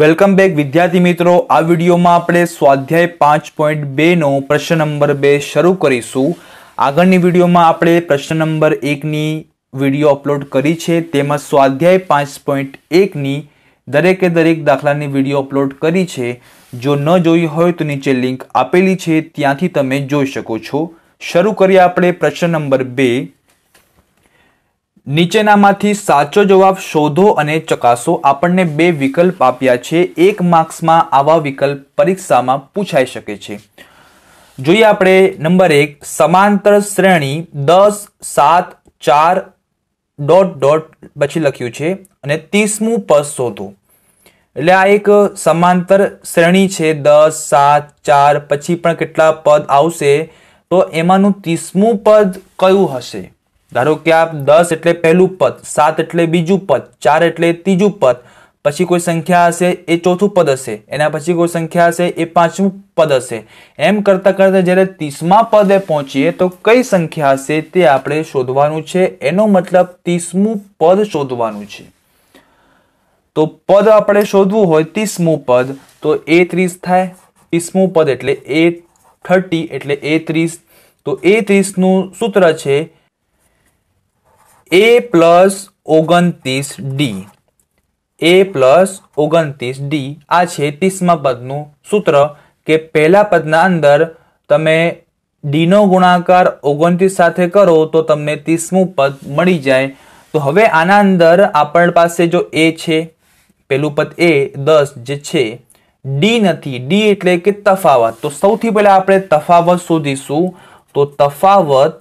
welcome back વિદ્યાર્થી મિત્રો આ વિડીયોમાં આપણે સ્વાધ્યાય પાંચ પોઈન્ટ બેનો પ્રશ્ન નંબર બે શરૂ કરીશું આગળની વિડીયોમાં આપણે પ્રશ્ન નંબર એકની વિડીયો અપલોડ કરી છે તેમાં સ્વાધ્યાય પાંચ પોઈન્ટ એકની દરેકે દરેક દાખલાની વિડીયો અપલોડ કરી છે જો ન જોઈ હોય તો નીચે લિંક આપેલી છે ત્યાંથી તમે જોઈ શકો છો શરૂ કરીએ આપણે પ્રશ્ન નંબર બે નીચેનામાંથી સાચો જવાબ શોધો અને ચકાસો આપણને બે વિકલ્પ આપ્યા છે એક માર્ક્સમાં આવા વિકલ્પ પરીક્ષામાં પૂછાઈ શકે છે જોઈએ આપણે નંબર એક સમાંતર શ્રેણી દસ સાત ચાર ડોટ ડોટ પછી લખ્યું છે અને ત્રીસમું પદ શોધો એટલે આ એક સમાંતર શ્રેણી છે દસ સાત ચાર પછી પણ કેટલા પદ આવશે તો એમાંનું ત્રીસમું પદ કયું હશે ધારો કે આપ દસ એટલે પહેલું પદ સાત એટલે બીજું પદ ચાર એટલે ત્રીજું પદ પછી કોઈ સંખ્યા હશે એ ચોથું પદ હશે એના પછી કોઈ સંખ્યા હશે એ પાંચમું પદ હશે એમ કરતાં કરતાં જ્યારે ત્રીસમા પદે પહોંચીએ તો કઈ સંખ્યા હશે તે આપણે શોધવાનું છે એનો મતલબ ત્રીસમું પદ શોધવાનું છે તો પદ આપણે શોધવું હોય ત્રીસમું પદ તો એ ત્રીસ થાય ત્રીસમું પદ એટલે એ થર્ટી એટલે એ ત્રીસ તો એ ત્રીસનું સૂત્ર છે એ પ્લસ ઓગણત્રીસ ડી એ પ્લસ ઓગણત્રીસ ડી આ છે ત્રીસમા પદનું સૂત્ર કે પહેલા પદના અંદર તમે ડીનો ગુણાકાર ઓગણત્રીસ સાથે કરો તો તમને ત્રીસમું પદ મળી જાય તો હવે આના અંદર આપણ પાસે જો એ છે પેલું પદ એ દસ જે છે ડી નથી ડી એટલે કે તફાવત તો સૌથી પહેલા આપણે તફાવત શોધીશું તો તફાવત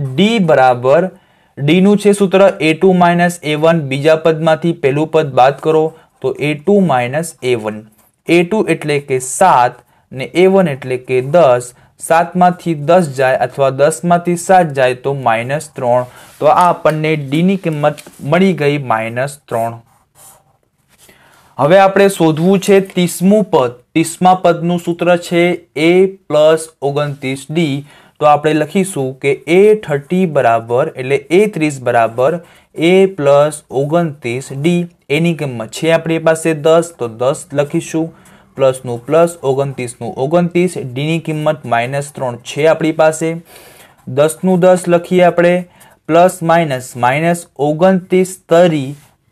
ડી બરાબર ડીનું છે સૂત્ર A two minus A one બીજા પદમાંથી પહેલું પદ બાદ કરો તો A two minus A one A two એટલે કે સાત ને એ વન એટલે કે દસ સાતમાંથી દસ જાય અથવા દસમાંથી સાત જાય તો માઇનસ ત્રણ તો આ આપણને ડી ની કિંમત મળી ગઈ માઇનસ ત્રણ હવે આપણે શોધવું છે ત્રીસમું પદ ત્રીસમા પદનું સૂત્ર છે એ પ્લસ ઓગણત્રીસ ડી તો આપણે લખીશું કે એ થર્ટી બરાબર એટલે એ ત્રીસ બરાબર એ પ્લસ ઓગણત્રીસ ડી એની કિંમત છે આપણી પાસે દસ તો દસ લખીશું પ્લસનું પ્લસ ઓગણત્રીસનું ઓગણત્રીસ ડીની કિંમત માઇનસ ત્રણ છે આપણી પાસે દસનું દસ લખીએ આપણે પ્લસ માઇનસ માઇનસ ઓગણત્રીસ તરી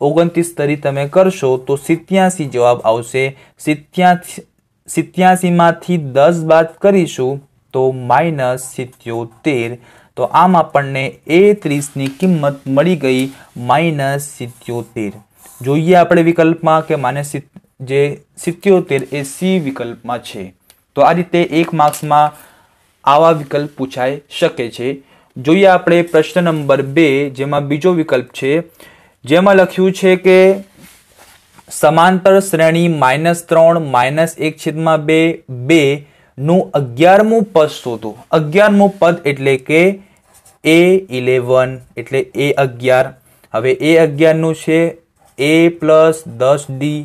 ઓગણત્રીસ તરી તમે કરશો તો સિત્યાસી જવાબ આવશે સિત્યાસી સિત્યાસીમાંથી દસ બાદ કરીશું તો માઇનસ સિત્યોતેર તો આમ આપણને એ ત્રીસની કિંમત મળી ગઈ માઇનસ સિત્યોતેર જોઈએ આપણે વિકલ્પમાં કે માને જે સિત્યોતેર એ સી વિકલ્પમાં છે તો આ રીતે એક માર્ક્સમાં આવા વિકલ્પ પૂછાઈ શકે છે જોઈએ આપણે પ્રશ્ન નંબર બે જેમાં બીજો વિકલ્પ છે જેમાં લખ્યું છે કે સમાંતર શ્રેણી માઇનસ ત્રણ માઇનસ એક છેદમાં બે બે નું અગિયારમું પદ શોધું અગિયારમું પદ એટલે કે એ ઇલેવન એટલે એ અગિયાર હવે એ અગિયારનું છે એ પ્લસ દસ ડી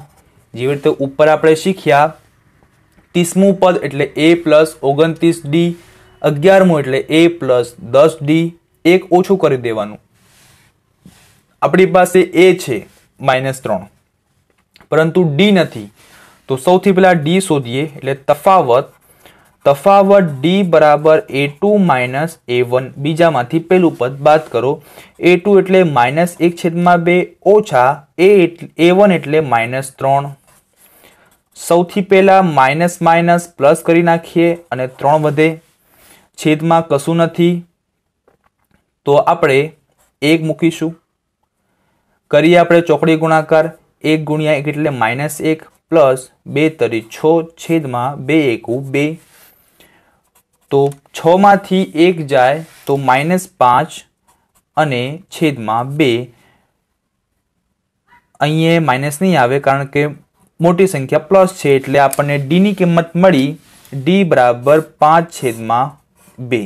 જેવી રીતે ઉપર આપણે શીખ્યા ત્રીસમું પદ એટલે એ પ્લસ ઓગણત્રીસ ડી અગિયારમું એટલે એ પ્લસ દસ ડી એક ઓછું કરી દેવાનું આપણી પાસે એ છે માઇનસ ત્રણ પરંતુ ડી નથી તો સૌથી પહેલાં ડી શોધીએ એટલે તફાવત તફાવત ડી બરાબર A two minus A one બીજામાંથી પહેલું પદ બાદ કરો એ ટુ એટલે માઇનસ એક છેદમાં બે ઓછા એ એ વન એટલે માઇનસ ત્રણ સૌથી પહેલાં માઇનસ માઇનસ પ્લસ કરી નાખીએ અને ત્રણ વધે છેદમાં કશું નથી તો આપણે એક મૂકીશું કરીએ આપણે ચોકડી ગુણાકાર એક ગુણ્યા એક એટલે માઇનસ એક પ્લસ બે તરી છ છેદમાં બે એકું બે તો છમાંથી એક જાય તો માઇનસ પાંચ અને છેદમાં બે અહીંયા માઇનસ નહીં આવે કારણ કે મોટી સંખ્યા પ્લસ છે એટલે આપણને ડીની કિંમત મળી ડી બરાબર પાંચ છેદમાં બે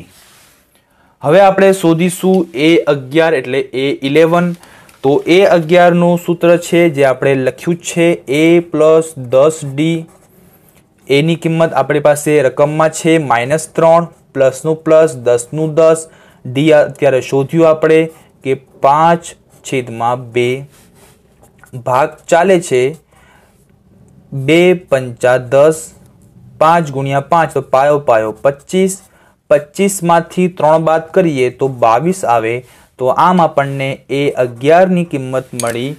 હવે આપણે શોધીશું એ અગિયાર એટલે એ ઇલેવન તો એ અગિયારનું સૂત્ર છે જે આપણે લખ્યું છે એ પ્લસ દસ ડી એની કિંમત આપણી પાસે રકમમાં છે માઇનસ ત્રણ પ્લસનું પ્લસ દસનું દસ ડી અત્યારે શોધ્યું આપણે કે પાંચ છેદમાં બે ભાગ ચાલે છે બે પંચા દસ પાંચ ગુણ્યા પાંચ તો પાયો પાયો પચીસ પચીસમાંથી ત્રણ બાદ કરીએ તો બાવીસ આવે તો આમ આપણને એ અગિયારની કિંમત મળી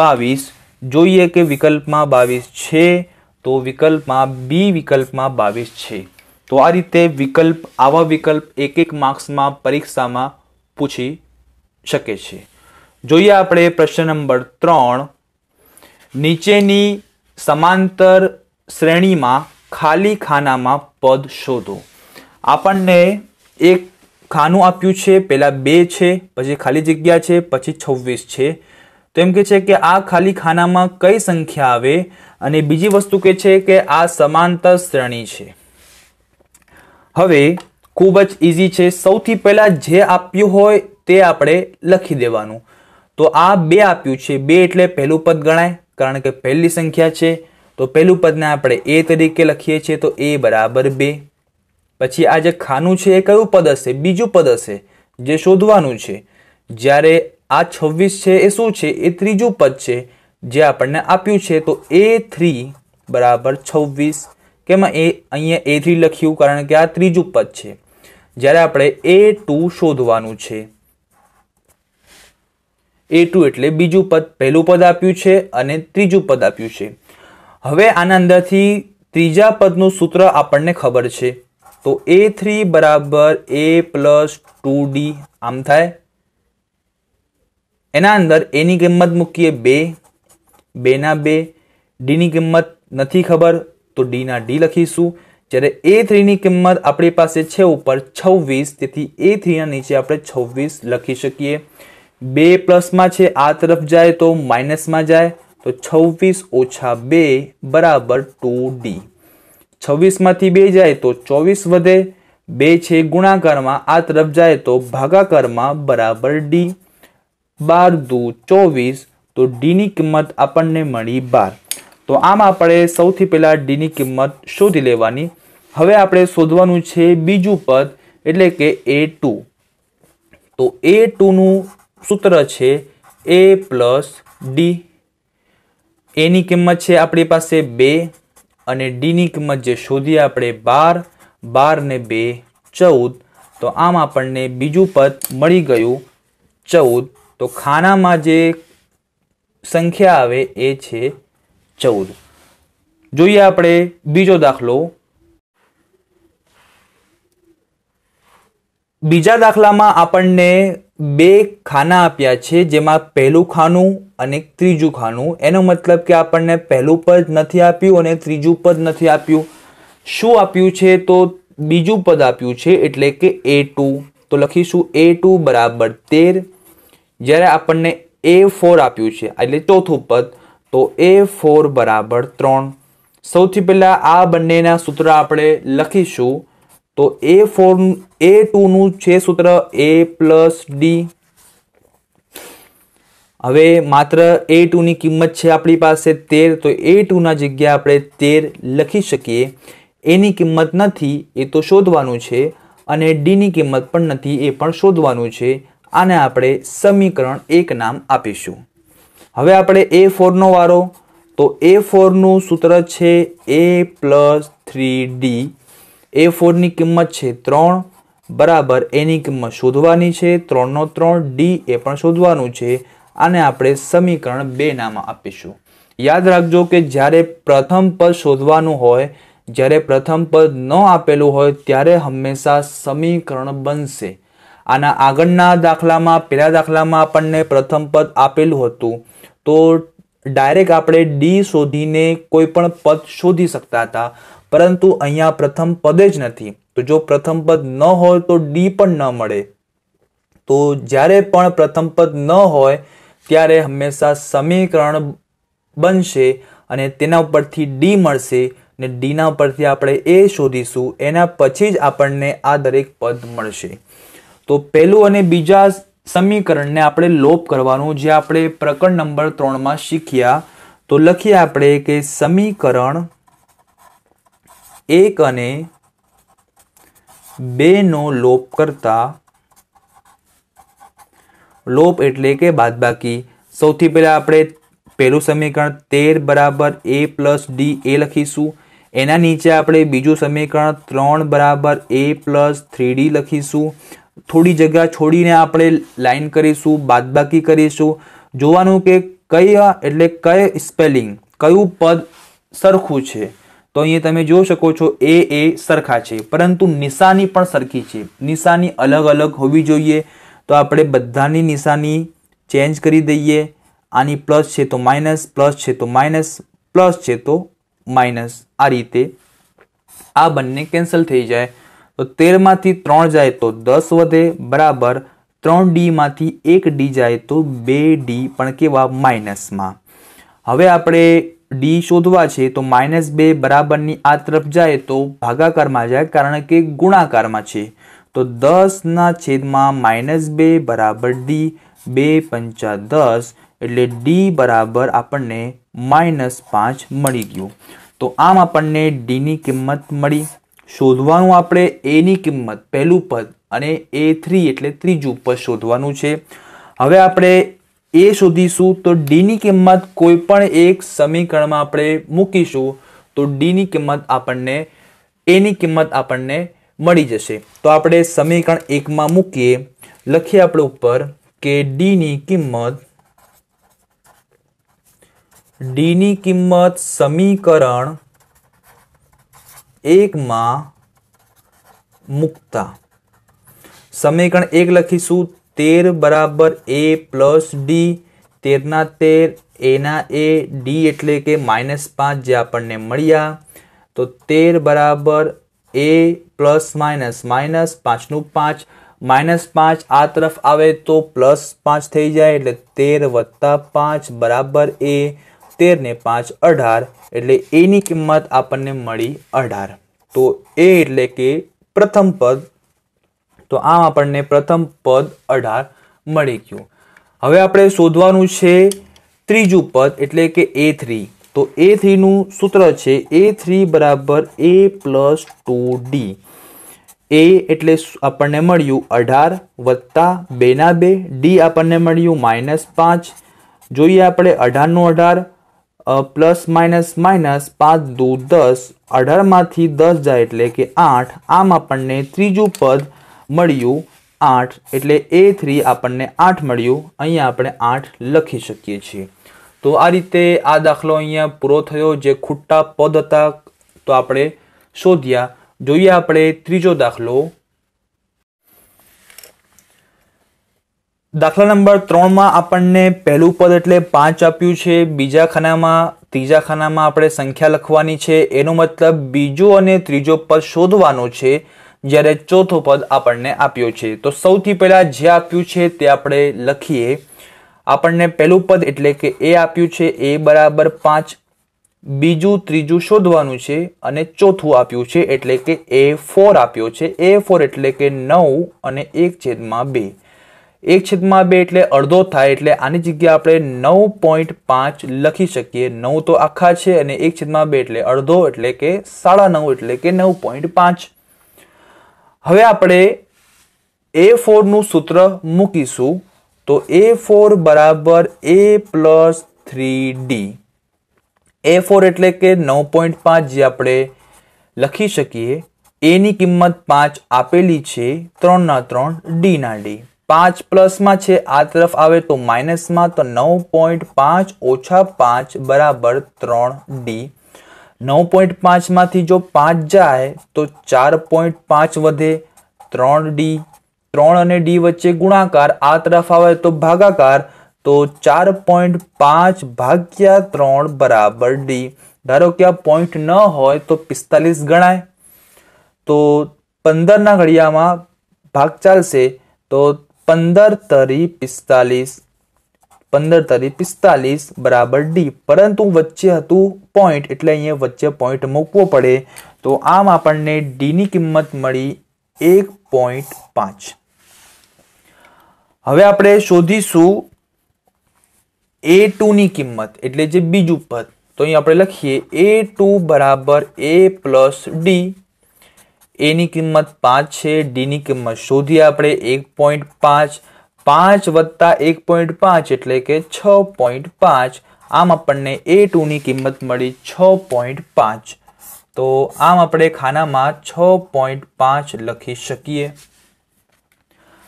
બાવીસ જોઈએ કે વિકલ્પમાં બાવીસ છે તો વિકલ્પમાં બી વિકલ્પમાં બાવીસ છે તો આ રીતે વિકલ્પ આવા વિકલ્પ એક એક માર્ક્સમાં પરીક્ષામાં પૂછી શકે છે જોઈએ આપણે પ્રશ્ન નંબર ત્રણ નીચેની સમાંતર શ્રેણીમાં ખાલી ખાનામાં પદ શોધો આપણને એક ખાનું આપ્યું છે પહેલાં બે છે પછી ખાલી જગ્યા છે પછી છવ્વીસ છે તો એમ કે છે કે આ ખાલી ખાનામાં કઈ સંખ્યા આવે અને બીજી વસ્તુ કે છે કે આ સમાંતર શ્રેણી છે હવે ખૂબ જ ઇઝી છે સૌથી પહેલાં જે આપ્યું હોય તે આપણે લખી દેવાનું તો આ બે આપ્યું છે બે એટલે પહેલું પદ ગણાય કારણ કે પહેલી સંખ્યા છે તો પહેલું પદને આપણે એ તરીકે લખીએ છીએ તો એ બરાબર બે પછી આ જે ખાનું છે એ કયું પદ હશે બીજું પદ હશે જે શોધવાનું છે જ્યારે આ છવ્વીસ છે એ શું છે એ ત્રીજું પદ છે જે આપણને આપ્યું છે તો એ થ્રી બરાબર છવ્વીસ કેમ એ અહીંયા એ થ્રી લખ્યું કારણ કે આ ત્રીજું પદ છે જ્યારે આપણે એ ટુ શોધવાનું છે એ ટુ એટલે બીજું પદ પહેલું પદ આપ્યું છે અને ત્રીજું પદ આપ્યું છે હવે આના અંદરથી ત્રીજા પદનું સૂત્ર આપણને ખબર છે તો એ થ્રી બરાબર એ પ્લસ ટુ ડી આમ થાય એના અંદર એની કિંમત મૂકીએ બે બેના બે ડીની કિંમત નથી ખબર તો ડીના ડી લખીશું જ્યારે એ થ્રીની કિંમત આપણી પાસે છે ઉપર છવ્વીસ તેથી એ થ્રીના નીચે આપણે છવ્વીસ લખી શકીએ બે પ્લસમાં છે આ તરફ જાય તો માઇનસમાં જાય તો છવ્વીસ ઓછા બે બરાબર ટુ ડી છવ્વીસમાંથી બે જાય તો ચોવીસ વધે બે છે ગુણાકારમાં આ તરફ જાય તો ભાગાકારમાં બરાબર ડી બાર દૂ ચોવીસ તો ડીની કિંમત આપણને મળી બાર તો આમ આપણે સૌથી પહેલાં ડીની કિંમત શોધી લેવાની હવે આપણે શોધવાનું છે બીજું પદ એટલે કે એ ટુ તો એ ટુનું સૂત્ર છે એ પ્લસ ડી એની કિંમત છે આપણી પાસે બે અને ડીની કિંમત જે શોધી આપણે બાર બાર ને બે ચૌદ તો આમ આપણને બીજું પદ મળી ગયું ચૌદ તો ખાનામાં જે સંખ્યા આવે એ છે ચૌદ જોઈએ આપણે બીજો દાખલો બીજા દાખલામાં આપણને બે ખાના આપ્યા છે જેમાં પહેલું ખાનું અને ત્રીજું ખાનું એનો મતલબ કે આપણને પહેલું પદ નથી આપ્યું અને ત્રીજું પદ નથી આપ્યું શું આપ્યું છે તો બીજું પદ આપ્યું છે એટલે કે એ ટુ તો લખીશું એ ટુ બરાબર તેર જ્યારે આપણને એ ફોર આપ્યું છે એટલે ચોથું પદ તો એ ફોર બરાબર ત્રણ સૌથી પહેલાં આ બંનેના સૂત્ર આપણે લખીશું તો એ ફોર એ ટુનું છે સૂત્ર એ પ્લસ ડી હવે માત્ર એ ટુની કિંમત છે આપણી પાસે તેર તો એ ટુના જગ્યાએ આપણે તેર લખી શકીએ એની કિંમત નથી એ તો શોધવાનું છે અને ડીની કિંમત પણ નથી એ પણ શોધવાનું છે આને આપણે સમીકરણ એક નામ આપીશું હવે આપણે એ ફોરનો વારો તો એ ફોરનું સૂત્ર છે A plus three D A ફોરની કિંમત છે ત્રણ બરાબર એની કિંમત શોધવાની છે ત્રણનો ત્રણ ડી એ પણ શોધવાનું છે આને આપણે સમીકરણ બે નામ આપીશું યાદ રાખજો કે જ્યારે પ્રથમ પદ શોધવાનું હોય જ્યારે પ્રથમ પદ ન આપેલું હોય ત્યારે હંમેશા સમીકરણ બનશે આના આગળના દાખલામાં પહેલા દાખલામાં આપણને પ્રથમ પદ આપેલું હતું તો ડાયરેક્ટ આપણે ડી શોધીને કોઈ પણ પદ શોધી શકતા હતા પરંતુ અહીંયા પ્રથમ પદે જ નથી તો જો પ્રથમ પદ ન હોય તો ડી પણ ન મળે તો જ્યારે પણ પ્રથમ પદ ન હોય ત્યારે હંમેશા સમીકરણ બનશે અને તેના ઉપરથી ડી મળશે ને ડીના પરથી આપણે એ શોધીશું એના પછી જ આપણને આ દરેક પદ મળશે તો પહેલું અને બીજા સમીકરણને આપણે લોપ કરવાનું જે આપણે પ્રકરણ નંબર ત્રણમાં શીખ્યા તો લખીએ આપણે કે સમીકરણ એક અને બે નો લોપ કરતા લોપ એટલે કે બાદબાકી સૌથી પહેલા આપણે પહેલું સમીકરણ તેર બરાબર એ પ્લસ ડી એ લખીશું એના નીચે આપણે બીજું સમીકરણ ત્રણ બરાબર એ પ્લસ થ્રી ડી લખીશું થોડી જગ્યા છોડીને આપણે લાઈન કરીશું બાદબાકી કરીશું જોવાનું કે કયા એટલે કઈ સ્પેલિંગ કયું પદ સરખું છે તો અહીંયા તમે જોઈ શકો છો એ એ સરખા છે પરંતુ નિશાની પણ સરખી છે નિશાની અલગ અલગ હોવી જોઈએ તો આપણે બધાની નિશાની ચેન્જ કરી દઈએ આની પ્લસ છે તો માઇનસ પ્લસ છે તો માઇનસ પ્લસ છે તો માઇનસ આ રીતે આ બંને કેન્સલ થઈ જાય તો તેરમાંથી ત્રણ જાય તો દસ વધે બરાબર ત્રણ ડીમાંથી એક ડી જાય તો બે ડી પણ કેવા માઇનસમાં હવે આપણે ડી શોધવા છે તો માઇનસ બે બરાબરની આ તરફ જાય તો ભાગાકારમાં જાય કારણ કે ગુણાકારમાં છે તો દસના છેદમાં માઇનસ બે બરાબર ડી બે પંચા દસ એટલે ડી બરાબર આપણને માઇનસ પાંચ મળી ગયું તો આમ આપણને ડીની કિંમત મળી શોધવાનું આપણે એની કિંમત પહેલું પદ અને એ થ્રી એટલે ત્રીજું પદ શોધવાનું છે હવે આપણે એ શોધીશું તો ડીની કિંમત કોઈ પણ એક સમીકરણમાં આપણે મૂકીશું તો ડીની કિંમત આપણને એની કિંમત આપણને મળી જશે તો આપણે સમીકરણ એકમાં મૂકીએ લખીએ આપણે ઉપર કે ડીની કિંમત ડીની કિંમત સમીકરણ એકમાં મૂકતા સમીકરણ એક લખીશું તેર બરાબર એ પ્લસ ડી તેરના તેર એના એ ડી એટલે કે માઇનસ પાંચ જે આપણને મળ્યા તો તેર બરાબર એ પ્લસ માઇનસ માઇનસ પાંચનું પાંચ માઇનસ પાંચ આ તરફ આવે તો પ્લસ પાંચ થઈ જાય એટલે તેર વત્તા પાંચ બરાબર એ તેર ને પાંચ અઢાર એટલે એની કિંમત આપણને મળી અઢાર તો એ એટલે કે પ્રથમ પદ તો આમ આપણને પ્રથમ પદ અઢાર મળી ગયું હવે આપણે શોધવાનું છે ત્રીજું પદ એટલે કે એ થ્રી તો એ થ્રીનું સૂત્ર છે એ થ્રી બરાબર એ પ્લસ ટુ ડી એ એટલે આપણને મળ્યું અઢાર વત્તા બેના બે ડી આપણને મળ્યું માઇનસ પાંચ જોઈએ આપણે અઢારનું અઢાર પ્લસ માઇનસ માઇનસ પાંચ દુ દસ અઢારમાંથી દસ જાય એટલે કે આઠ આમ આપણને ત્રીજું પદ મળ્યું આઠ એટલે એ થ્રી આપણને આઠ મળ્યું અહીંયા આપણે આઠ લખી શકીએ છીએ તો આ રીતે આ દાખલો અહીંયા પૂરો થયો જે ખૂટ્ટા પદ હતા તો આપણે શોધ્યા જોઈએ આપણે ત્રીજો દાખલો દાખલા નંબર ત્રણમાં આપણને પહેલું પદ એટલે પાંચ આપ્યું છે બીજા ખાનામાં ત્રીજા ખાનામાં આપણે સંખ્યા લખવાની છે એનો મતલબ બીજો અને ત્રીજો પદ શોધવાનો છે જ્યારે ચોથો પદ આપણને આપ્યો છે તો સૌથી પહેલાં જે આપ્યું છે તે આપણે લખીએ આપણને પહેલું પદ એટલે કે એ આપ્યું છે એ બરાબર પાંચ બીજું ત્રીજું શોધવાનું છે અને ચોથું આપ્યું છે એટલે કે એ ફોર આપ્યો છે એ ફોર એટલે કે નવ અને એક છેદમાં બે એક છેદમાં બે એટલે અડધો થાય એટલે આની જગ્યાએ આપણે નવ પોઈન્ટ પાંચ લખી શકીએ નવ તો આખા છે અને એક છેદમાં બે એટલે અડધો એટલે કે સાડા નવ એટલે કે નવ પોઈન્ટ પાંચ હવે આપણે એ ફોરનું સૂત્ર મૂકીશું તો એ ફોર બરાબર A plus three D A four એટલે કે નવ પોઈન્ટ પાંચ જે આપણે લખી શકીએ એની કિંમત પાંચ આપેલી છે ત્રણના ત્રણ ડીના ડી પાંચ પ્લસમાં છે આ તરફ આવે તો માઇનસમાં તો નવ પોઈન્ટ પાંચ ઓછા પાંચ બરાબર ત્રણ ડી નવ પોઈન્ટ પાંચમાંથી જો પાંચ જાય તો ચાર પોઈન્ટ પાંચ વધે ત્રણ ડી ત્રણ અને ડી વચ્ચે ગુણાકાર આ તરફ આવે તો ભાગાકાર તો ચાર પોઈન્ટ પાંચ ભાગ્યા ત્રણ બરાબર ડી ધારો કે આ પોઈન્ટ ન હોય તો પિસ્તાલીસ ગણાય તો પંદરના ઘડિયામાં ભાગ ચાલશે તો પંદર તરી પિસ્તાલીસ પંદર તરી પિસ્તાલીસ બરાબર ડી પરંતુ વચ્ચે હતું પોઈન્ટ એટલે અહીંયા વચ્ચે પોઈન્ટ મૂકવો પડે તો આમ આપણને ડીની કિંમત મળી એક પોઈન્ટ પાંચ હવે આપણે શોધીશું એ ટુની કિંમત એટલે જે બીજું પદ તો અહીં આપણે લખીએ એ બરાબર એ પ્લસ ડી એની કિંમત પાંચ છે ડીની કિંમત શોધી આપણે એક પોઈન્ટ પાંચ પાંચ વત્તા એક પોઈન્ટ પાંચ એટલે કે છ પોઈન્ટ પાંચ આમ આપણને એ ટુની કિંમત મળી છ પોઈન્ટ પાંચ તો આમ આપણે ખાનામાં છ પોઈન્ટ પાંચ લખી શકીએ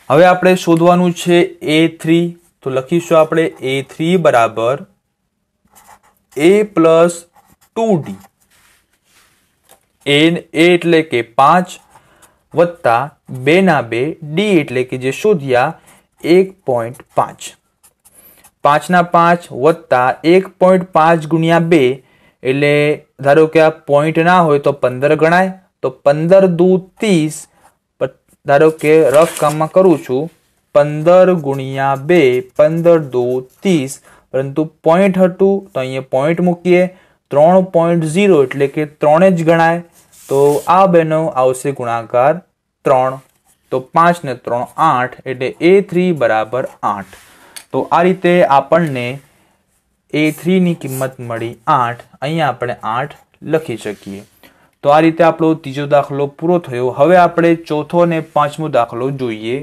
હવે આપણે શોધવાનું છે એ થ્રી તો લખીશું આપણે એ થ્રી બરાબર એ પ્લસ ટુ ડી એન એ એટલે કે પાંચ વત્તા બેના બે ડી એટલે કે જે શોધ્યા એક પોઈન્ટ પાંચ પાંચના પાંચ વત્તા એક પોઈન્ટ પાંચ ગુણ્યા બે એટલે ધારો કે આ પોઈન્ટ ના હોય તો પંદર ગણાય તો પંદર દુ ત્રીસ ધારો કે રફ કામમાં કરું છું પંદર ગુણ્યા બે પંદર દુ ત્રીસ પરંતુ પોઈન્ટ હતું તો અહીંયા પોઈન્ટ મૂકીએ ત્રણ પોઈન્ટ ઝીરો એટલે કે ત્રણે જ ગણાય તો આ બેનો આવશે ગુણાકાર ત્રણ તો પાંચ ને ત્રણ આઠ એટલે એ થ્રી બરાબર આઠ તો આ રીતે આપણને એ થ્રીની કિંમત મળી આઠ અહીંયા આપણે આઠ લખી શકીએ તો આ રીતે આપણો ત્રીજો દાખલો પૂરો થયો હવે આપણે ચોથો અને પાંચમો દાખલો જોઈએ